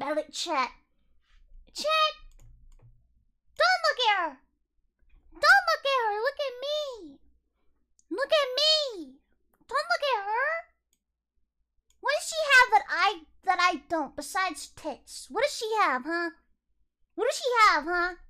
about Chet. Chet! Don't look at her! Don't look at her! Look at me! Look at me! Don't look at her! What does she have that I that I don't besides tits? What does she have, huh? What does she have, huh?